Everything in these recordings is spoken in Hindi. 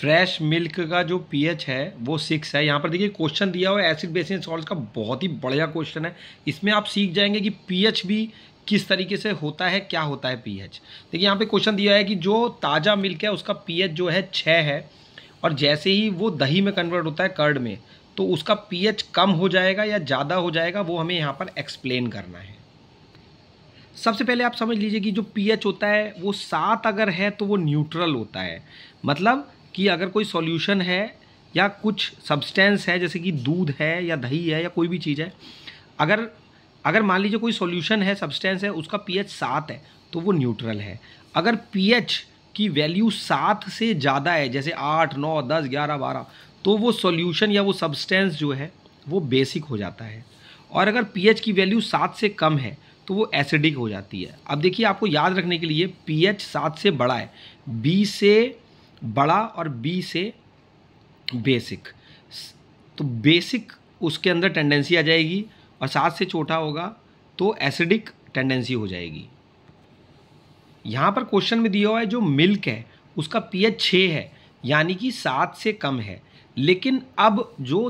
फ्रेश मिल्क का जो पीएच है वो सिक्स है यहाँ पर देखिए क्वेश्चन दिया हुआ है एसिड बेसिन सॉल्ट का बहुत ही बढ़िया क्वेश्चन है इसमें आप सीख जाएंगे कि पीएच भी किस तरीके से होता है क्या होता है पीएच देखिए यहाँ पे क्वेश्चन दिया है कि जो ताज़ा मिल्क है उसका पीएच जो है छः है और जैसे ही वो दही में कन्वर्ट होता है कर्ड में तो उसका पी कम हो जाएगा या ज़्यादा हो जाएगा वो हमें यहाँ पर एक्सप्लेन करना है सबसे पहले आप समझ लीजिए कि जो पीएच होता है वो सात अगर है तो वो न्यूट्रल होता है मतलब कि अगर कोई सॉल्यूशन है या कुछ सब्सटेंस है जैसे कि दूध है या दही है या कोई भी चीज़ है अगर अगर मान लीजिए कोई सॉल्यूशन है सब्सटेंस है उसका पीएच सात है तो वो न्यूट्रल है अगर पीएच की वैल्यू सात से ज़्यादा है जैसे आठ नौ दस ग्यारह बारह तो वो सॉल्यूशन या वो सब्सटेंस जो है वो बेसिक हो जाता है और अगर पीएच की वैल्यू सात से कम है तो वो एसिडिक हो जाती है अब देखिए आपको याद रखने के लिए पीएच सात से बड़ा है बी से बड़ा और बी से बेसिक तो बेसिक उसके अंदर टेंडेंसी आ जाएगी और सात से छोटा होगा तो एसिडिक टेंडेंसी हो जाएगी यहाँ पर क्वेश्चन में दिया हुआ है जो मिल्क है उसका पीएच छः है यानी कि सात से कम है लेकिन अब जो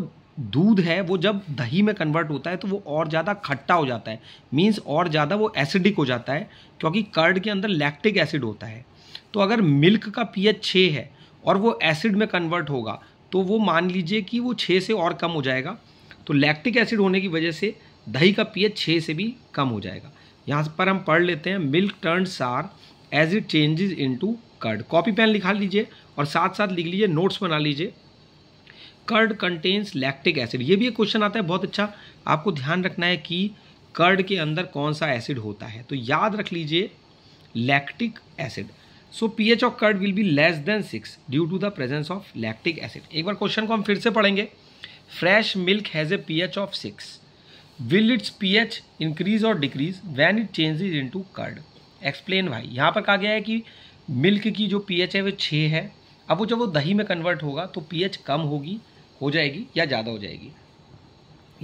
दूध है वो जब दही में कन्वर्ट होता है तो वो और ज़्यादा खट्टा हो जाता है मीन्स और ज़्यादा वो एसिडिक हो जाता है क्योंकि कर्ड के अंदर लैक्टिक एसिड होता है तो अगर मिल्क का पीएच छः है और वो एसिड में कन्वर्ट होगा तो वो मान लीजिए कि वो छः से और कम हो जाएगा तो लैक्टिक एसिड होने की वजह से दही का पीएच छः से भी कम हो जाएगा यहाँ पर हम पढ़ लेते हैं milk turn sour as it changes into curd copy pen लिखा लीजिए और साथ साथ लिख लीजिए नोट्स बना लीजिए कर्ड कंटेन्स लैक्टिक एसिड ये भी एक क्वेश्चन आता है बहुत अच्छा आपको ध्यान रखना है कि कर्ड के अंदर कौन सा एसिड होता है तो याद रख लीजिए lactic acid so P H of curd will be less than six due to the presence of lactic acid एक बार क्वेश्चन को हम फिर से पढ़ेंगे fresh milk has a P H of six will its P H increase और decrease when it changes into curd explain भाई यहाँ पर कहा गया है कि मिल्क की जो पी एच है वो छः है अब वो जब वो दही में कन्वर्ट होगा तो पी एच कम होगी हो जाएगी या ज़्यादा हो जाएगी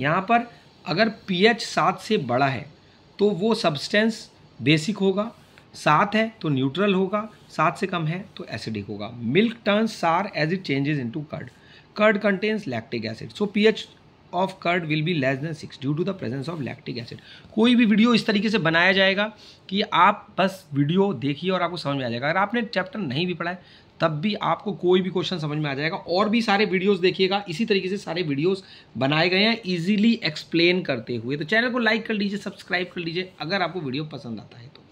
यहाँ पर अगर पी एच सात से बड़ा है तो वो सब्सटेंस बेसिक होगा सात है तो न्यूट्रल होगा सात से कम है तो एसिडिक होगा milk turn sour as it changes into curd curd contains lactic acid so pH of curd will be less than six due to the presence of lactic acid कोई भी वीडियो इस तरीके से बनाया जाएगा कि आप बस वीडियो देखिए और आपको समझ में आ जाएगा अगर आपने चैप्टर नहीं भी पढ़ा है तब भी आपको कोई भी क्वेश्चन समझ में आ जाएगा और भी सारे वीडियोस देखिएगा इसी तरीके से सारे वीडियोस बनाए गए हैं इजीली एक्सप्लेन करते हुए तो चैनल को लाइक कर लीजिए सब्सक्राइब कर लीजिए अगर आपको वीडियो पसंद आता है तो